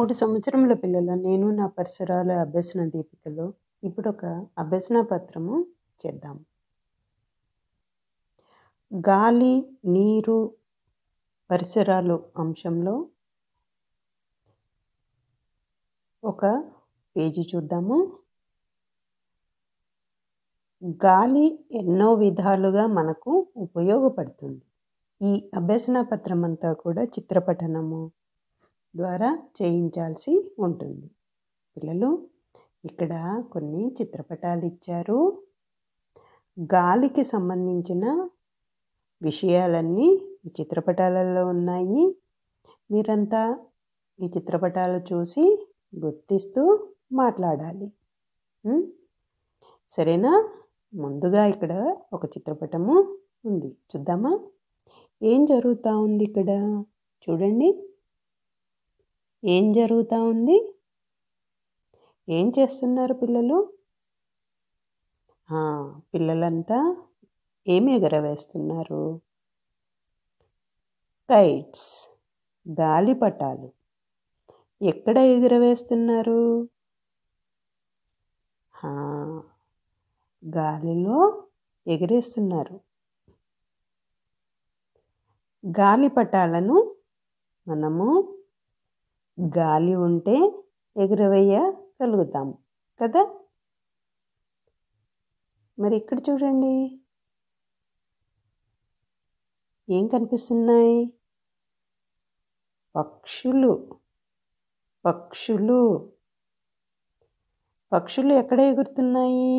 మూడు సంవత్సరముల పిల్లల నేను నా పరిసరాల అభ్యసన దీపికలో ఇప్పుడు ఒక అభ్యసన పత్రము చేద్దాం గాలి నీరు పరిసరాలు అంశంలో ఒక పేజీ చూద్దాము గాలి ఎన్నో విధాలుగా మనకు ఉపయోగపడుతుంది ఈ అభ్యసన పత్రమంతా కూడా చిత్రపఠనము ద్వారా చేయించాల్సి ఉంటుంది పిల్లలు ఇక్కడ కొన్ని చిత్రపటాలు ఇచ్చారు గాలికి సంబంధించిన విషయాలన్నీ ఈ చిత్రపటాలలో ఉన్నాయి మీరంతా ఈ చిత్రపటాలు చూసి గుర్తిస్తూ మాట్లాడాలి సరేనా ముందుగా ఇక్కడ ఒక చిత్రపటము ఉంది చూద్దామా ఏం జరుగుతూ ఉంది ఇక్కడ చూడండి ఏం జరుగుతూ ఉంది ఏం చేస్తున్నారు పిల్లలు పిల్లలంతా ఏమి ఎగరవేస్తున్నారు కైట్స్ గాలిపటాలు ఎక్కడ ఎగురవేస్తున్నారు గాలిలో ఎగిరేస్తున్నారు గాలిపటాలను మనము గాలి ఉంటే కలుగుతాం కదా మరి ఇక్కడ చూడండి ఏం కనిపిస్తున్నాయి పక్షులు పక్షులు పక్షులు ఎక్కడ ఎగురుతున్నాయి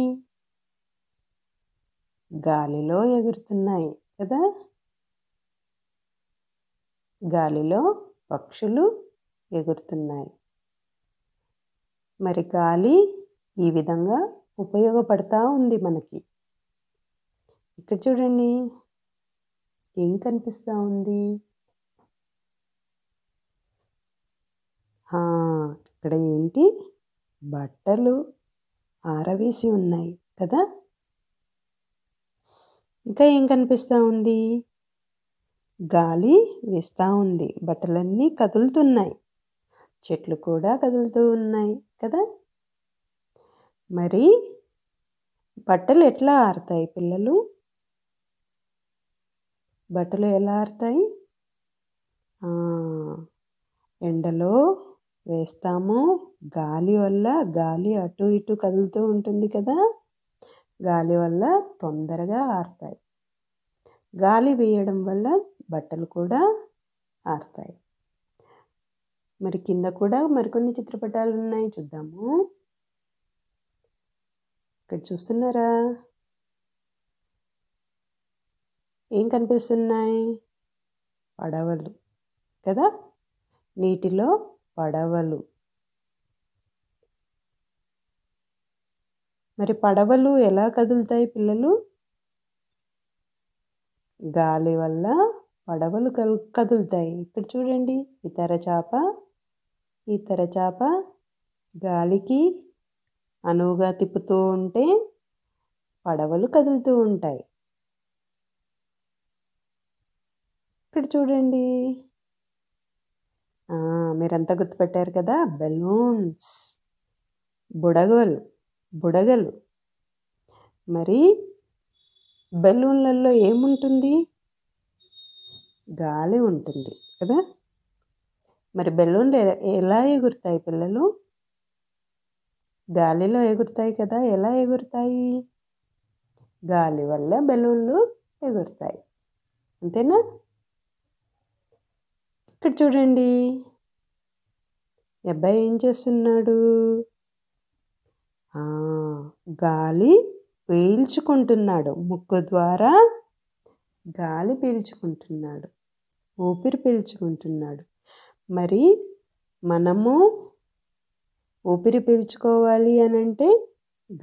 గాలిలో ఎగురుతున్నాయి కదా గాలిలో పక్షులు ఎగురుతున్నాయి మరి గాలి ఈ విధంగా ఉపయోగపడతా ఉంది మనకి ఇక్కడ చూడండి ఏం కనిపిస్తూ ఉంది ఇక్కడ ఏంటి బట్టలు ఆరవేసి ఉన్నాయి కదా ఇంకా ఏం కనిపిస్తూ ఉంది గాలి వేస్తూ ఉంది బట్టలన్నీ కదులుతున్నాయి చెట్లు కూడా కదులుతూ ఉన్నాయి కదా మరి బట్టలు ఎట్లా ఆరుతాయి పిల్లలు బట్టలు ఎలా ఆరుతాయి ఎండలో వేస్తాము గాలి వల్ల గాలి అటు ఇటు కదులుతూ ఉంటుంది కదా గాలి వల్ల తొందరగా ఆరుతాయి గాలి వేయడం వల్ల బట్టలు కూడా ఆరుతాయి మరి కింద కూడా మరికొన్ని చిత్రపటాలు ఉన్నాయి చూద్దాము ఇక్కడ చూస్తున్నారా ఏం కనిపిస్తున్నాయి పడవలు కదా నీటిలో పడవలు మరి పడవలు ఎలా కదులుతాయి పిల్లలు గాలి వల్ల పడవలు కదులుతాయి ఇక్కడ చూడండి ఇతర చేప ఈ తెరచాప గాలికి అనువుగా తిప్పుతూ ఉంటే పడవలు కదులుతూ ఉంటాయి ఇక్కడ చూడండి మీరంతా గుర్తుపెట్టారు కదా బెలూన్స్ బుడగలు బుడగలు మరి బెలూన్లలో ఏముంటుంది గాలి ఉంటుంది కదా మరి బెలూన్లు ఎలా ఎగురుతాయి పిల్లలు గాలిలో ఎగురుతాయి కదా ఎలా ఎగురుతాయి గాలి వల్ల బెలూన్లు ఎగురుతాయి అంతేనా ఇక్కడ చూడండి అబ్బాయి ఏం చేస్తున్నాడు గాలి పీల్చుకుంటున్నాడు ముక్కు ద్వారా గాలి పీల్చుకుంటున్నాడు ఊపిరి పీల్చుకుంటున్నాడు మరి మనము ఊపిరి పీల్చుకోవాలి అని అంటే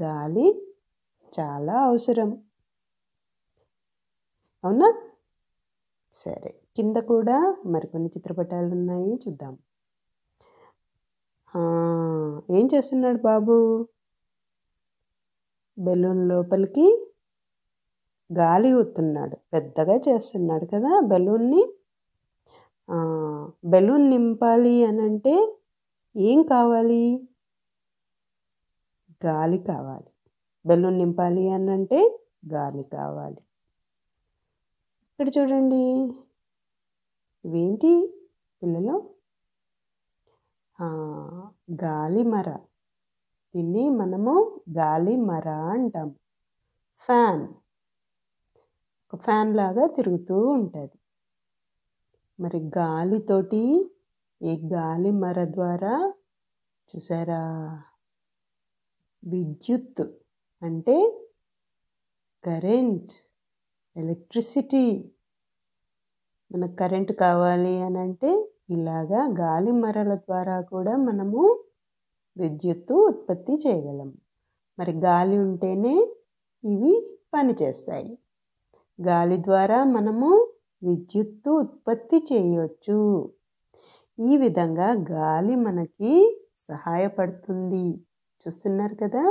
గాలి చాలా అవసరం అవునా సరే కింద కూడా మరికొన్ని చిత్రపటాలు ఉన్నాయి చూద్దాం ఏం చేస్తున్నాడు బాబు బెలూన్ లోపలికి గాలి ఊతున్నాడు పెద్దగా చేస్తున్నాడు కదా బెలూన్ని బెలూన్ నింపాలి అని అంటే ఏం కావాలి గాలి కావాలి బెలూన్ నింపాలి అని అంటే గాలి కావాలి ఇక్కడ చూడండి ఇవేంటి పిల్లలు గాలి మర దీన్ని మనము గాలి మర అంటాము ఫ్యాన్ ఒక ఫ్యాన్ లాగా తిరుగుతూ ఉంటుంది మరి గాలితోటి ఈ గాలి మర ద్వారా చూసారా విద్యుత్ అంటే కరెంట్ ఎలక్ట్రిసిటీ మనకు కరెంట్ కావాలి అని అంటే ఇలాగా గాలి మరల ద్వారా కూడా మనము విద్యుత్తు ఉత్పత్తి చేయగలం మరి గాలి ఉంటేనే ఇవి పనిచేస్తాయి గాలి ద్వారా మనము విద్యుత్తు ఉత్పత్తి చేయవచ్చు ఈ విధంగా గాలి మనకి సహాయపడుతుంది చూస్తున్నారు కదా